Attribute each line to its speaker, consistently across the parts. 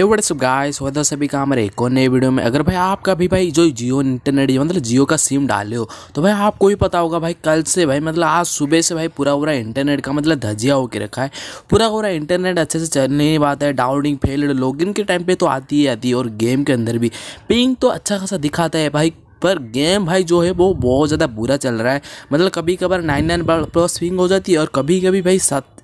Speaker 1: हे सब guys weather सभी का हमारे एक और नए वीडियो में अगर भाई आपका भी भाई जो जियो इंटरनेट मतलब जियो का सिम डाले हो तो भाई आपको भी पता होगा भाई कल से भाई मतलब आज सुबह से भाई पूरा पूरा इंटरनेट का मतलब धजिया होके रखा है पूरा पूरा इंटरनेट अच्छे से चल नहीं पाता है डाउनलोडिंग फेल्ड लॉगिन के टाइम पर तो आती ही आती है और गेम के अंदर भी पिंग तो अच्छा खासा दिखाता है भाई पर गेम भाई जो है वो बहुत ज़्यादा बुरा चल रहा है मतलब कभी कभार नाइन नाइन प्लस स्विंग हो जाती है और कभी कभी भाई सात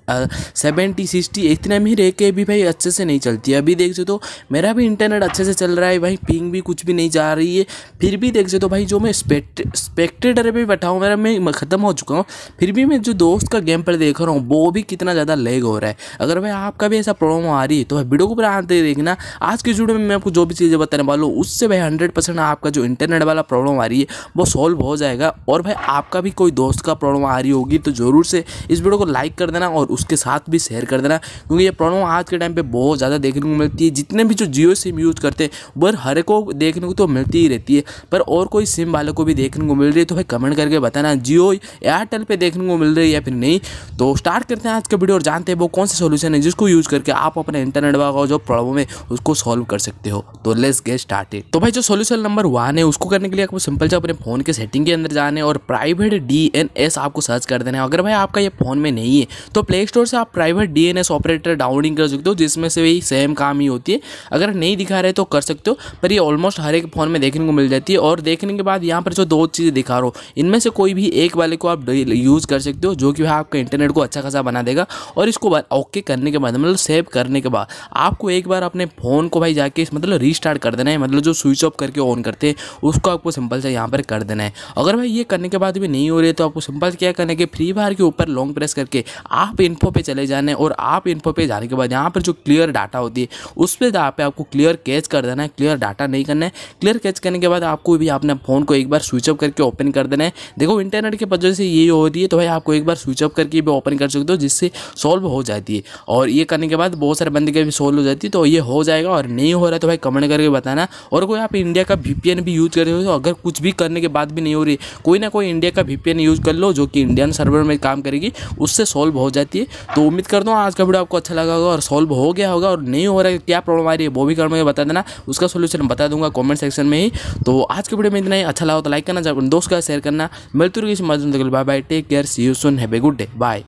Speaker 1: सेवेंटी सिक्सटी इतने में ही रह के भी भाई अच्छे से नहीं चलती है अभी देख सकते हो मेरा भी इंटरनेट अच्छे से चल रहा है भाई पिंग भी कुछ भी नहीं जा रही है फिर भी देख सकते हो भाई जो मैं स्पेक्टेटर पर बैठा हूँ मेरा मैं ख़त्म हो चुका हूँ फिर भी मैं जो दोस्त का गेम पर देख रहा हूँ वो भी कितना ज़्यादा लेग हो रहा है अगर भाई आपका भी ऐसा प्रॉब्लम आ रही है तो भाई वीडियो को पूरा आते देखना आज के जुड़े में मैं आपको जो भी चीज़ें बताने वाला हूँ उससे भाई हंड्रेड आपका जो इंटरनेट वाला प्रॉब्लम आ रही है वो सॉल्व हो जाएगा और भाई आपका भी कोई दोस्त का प्रॉब्लम आ रही होगी तो ज़रूर से इस वीडियो को लाइक कर देना और उसके साथ भी शेयर कर देना क्योंकि ये प्रॉब्लम आज के टाइम पर बहुत ज़्यादा देखने को मिलती है जितने भी जो जियो सिम यूज़ करते हैं वह हर को देखने को तो मिलती ही रहती है पर और कोई सिम वालों को भी देखने को मिल रही है तो भाई कमेंट करके बताना जियो एयरटेल पर देखने को मिल रही है या फिर नहीं तो स्टार्ट करते हैं आज का वीडियो और जानते हैं वो कौन सा सोल्यूशन है जिसको यूज़ करके आप अपने इंटरनेट वाला जो प्रॉब्लम है उसको सॉल्व कर सकते हो तो लेट्स गेट स्टार्टेड तो भाई जो सोल्यूशन नंबर वन है उसको करने के लिए आपको सिंपल से अपने फ़ोन के सेटिंग के अंदर जाने और प्राइवेट डी आपको सर्च कर देना है अगर भाई आपका ये फ़ोन में नहीं है तो प्ले स्टोर से आप प्राइवेट डी ऑपरेटर डाउनलोडिंग कर सकते हो जिसमें से भी सेम काम ही होती है अगर नहीं दिखा रहे तो कर सकते हो पर ये ऑलमोस्ट हर एक फ़ोन में देखने को मिल जाती है और देखने के बाद यहाँ पर जो दो चीज़ें दिखा रहा हूँ इनमें से कोई भी एक वाले को आप यूज़ कर सकते हो जो कि भाई आपका इंटरनेट को अच्छा खासा बना देगा और इसको ओके करने के बाद मतलब सेव करने के बाद आपको एक बार अपने फ़ोन को भाई जाके मतलब रिस्टार्ट कर देना है मतलब जो स्विच ऑफ करके ऑन करते हैं उसको आपको आपको सिंपल से यहाँ पर कर देना है अगर भाई ये करने के बाद भी नहीं हो रही तो आपको सिंपल क्या करना है कि फ्री फायर के ऊपर लॉन्ग प्रेस करके आप इन्फो पे चले जाने और आप इन्फो पे जाने के बाद यहाँ पर जो क्लियर डाटा होती है उस पर पे आपको क्लियर कैच कर देना है क्लियर डाटा नहीं करना है क्लियर कैच करने के बाद आपको भी अपने फ़ोन को एक बार स्विच ऑफ करके ओपन कर देना है देखो इंटरनेट की वजह से ये होती है तो भाई आपको एक बार स्विच ऑफ करके भी ओपन कर सकते हो जिससे सॉल्व हो जाती है और ये करने के बाद बहुत सारे बंदे के भी सॉल्व हो जाती है तो ये हो जाएगा और नहीं हो रहा है तो भाई कमेंट करके बताना और कोई आप इंडिया का वीपीएन भी यूज़ कर रहे हो तो अगर कुछ भी करने के बाद भी नहीं हो रही कोई ना कोई इंडिया का वीपीएन यूज़ कर लो जो कि इंडियन सर्वर में काम करेगी उससे सॉल्व हो जाती है तो उम्मीद करता हूँ आज का वीडियो आपको अच्छा लगा होगा और सॉल्व हो गया होगा और नहीं हो रहा है क्या प्रॉब्लम आ रही है वो भी कर मुझे बता देना उसका सोल्यूशन बता दूंगा कॉमेंट सेक्शन में ही तो आज के वीडियो में इतना ही अच्छा लगा तो लाइक करना दोस्त का शेयर करना मिलते रहिए bye bye take care see you soon have a good day bye